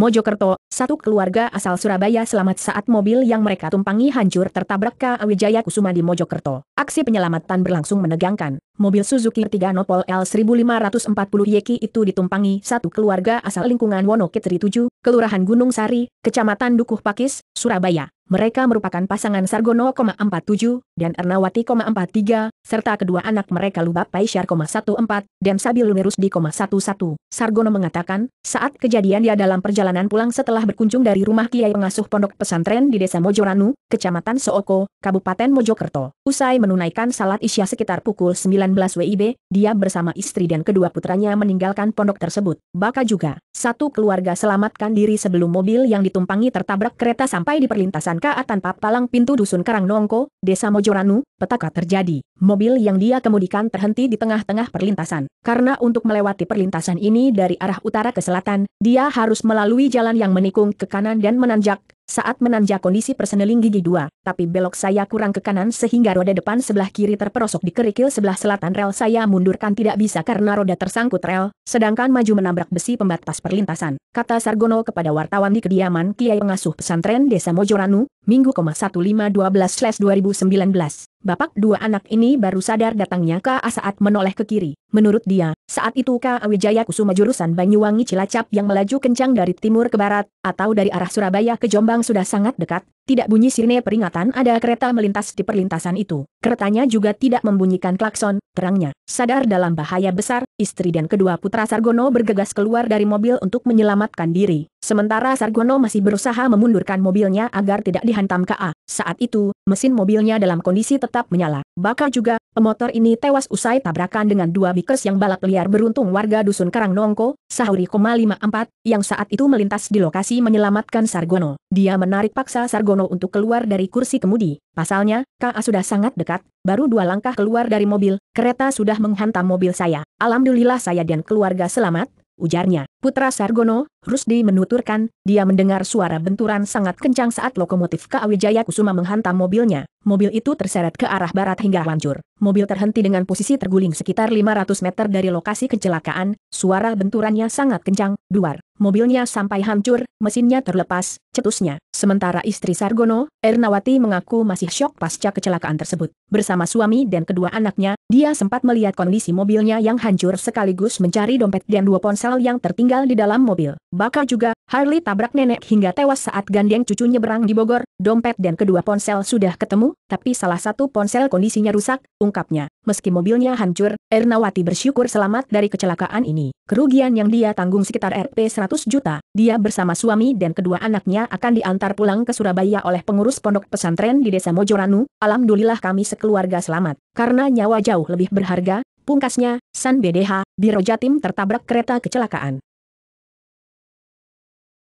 Mojokerto, satu keluarga asal Surabaya selamat saat mobil yang mereka tumpangi hancur tertabrak ke Wijaya Kusuma di Mojokerto. Aksi penyelamatan berlangsung menegangkan. Mobil Suzuki 3 Nopol L1540 Yeki itu ditumpangi satu keluarga asal lingkungan Wonokitri 7, Kelurahan Gunung Sari, Kecamatan Dukuh Pakis, Surabaya. Mereka merupakan pasangan Sargono, 47, dan Ernawati, 43, serta kedua anak mereka Lubab Paisyar, 14, dan Sabil Rusdi, 11. Sargono mengatakan, saat kejadian dia dalam perjalanan pulang setelah berkunjung dari rumah Kiai pengasuh pondok pesantren di desa Mojoranu, Kecamatan Sooko, Kabupaten Mojokerto. Usai menunaikan salat isya sekitar pukul 19 WIB, dia bersama istri dan kedua putranya meninggalkan pondok tersebut. Baka juga, satu keluarga selamatkan diri sebelum mobil yang ditumpangi tertabrak kereta sampai di perlintasan KA tanpa palang pintu dusun Karang Nongko, Desa Mojoranu, petaka terjadi. Mobil yang dia kemudikan terhenti di tengah-tengah perlintasan. Karena untuk melewati perlintasan ini dari arah utara ke selatan, dia harus melalui jalan yang menikung ke kanan dan menanjak, saat menanjak kondisi perseneling gigi dua, tapi belok saya kurang ke kanan sehingga roda depan sebelah kiri terperosok di kerikil sebelah selatan rel saya mundurkan tidak bisa karena roda tersangkut rel, sedangkan maju menabrak besi pembatas perlintasan, kata Sargono kepada wartawan di kediaman Kiai Pengasuh Pesantren Desa Mojoranu, Minggu 1512-2019. Bapak dua anak ini baru sadar datangnya K.A. saat menoleh ke kiri. Menurut dia, saat itu K.A. Wijaya Kusuma jurusan Banyuwangi Cilacap yang melaju kencang dari timur ke barat, atau dari arah Surabaya ke Jombang sudah sangat dekat, tidak bunyi sirine peringatan ada kereta melintas di perlintasan itu. Keretanya juga tidak membunyikan klakson, terangnya. Sadar dalam bahaya besar, istri dan kedua putra Sargono bergegas keluar dari mobil untuk menyelamatkan diri. Sementara Sargono masih berusaha memundurkan mobilnya agar tidak dihantam KA. Saat itu, mesin mobilnya dalam kondisi tetap menyala. Bakal juga, pemotor ini tewas usai tabrakan dengan dua bikers yang balap liar beruntung warga dusun Karang Nongko, Sahuri Koma 54, yang saat itu melintas di lokasi menyelamatkan Sargono. Dia menarik paksa Sargono untuk keluar dari kursi kemudi. Pasalnya, KA sudah sangat dekat, baru dua langkah keluar dari mobil, kereta sudah menghantam mobil saya. Alhamdulillah saya dan keluarga selamat, ujarnya. Putra Sargono, Rusdi menuturkan, dia mendengar suara benturan sangat kencang saat lokomotif KA Wijaya Kusuma menghantam mobilnya. Mobil itu terseret ke arah barat hingga hancur. Mobil terhenti dengan posisi terguling sekitar 500 meter dari lokasi kecelakaan, suara benturannya sangat kencang, duar. Mobilnya sampai hancur, mesinnya terlepas, cetusnya. Sementara istri Sargono, Ernawati mengaku masih syok pasca kecelakaan tersebut. Bersama suami dan kedua anaknya, dia sempat melihat kondisi mobilnya yang hancur sekaligus mencari dompet dan dua ponsel yang tertinggal di dalam mobil. Bakal juga, Harley tabrak nenek hingga tewas saat gandeng cucunya berang di Bogor, dompet dan kedua ponsel sudah ketemu, tapi salah satu ponsel kondisinya rusak, ungkapnya. Meski mobilnya hancur, Ernawati bersyukur selamat dari kecelakaan ini. Kerugian yang dia tanggung sekitar Rp 100 juta, dia bersama suami dan kedua anaknya akan diantar pulang ke Surabaya oleh pengurus pondok pesantren di desa Mojoranu, alhamdulillah kami sekeluarga selamat. Karena nyawa jauh lebih berharga, Pungkasnya, San BDH, Biro Jatim tertabrak kereta kecelakaan.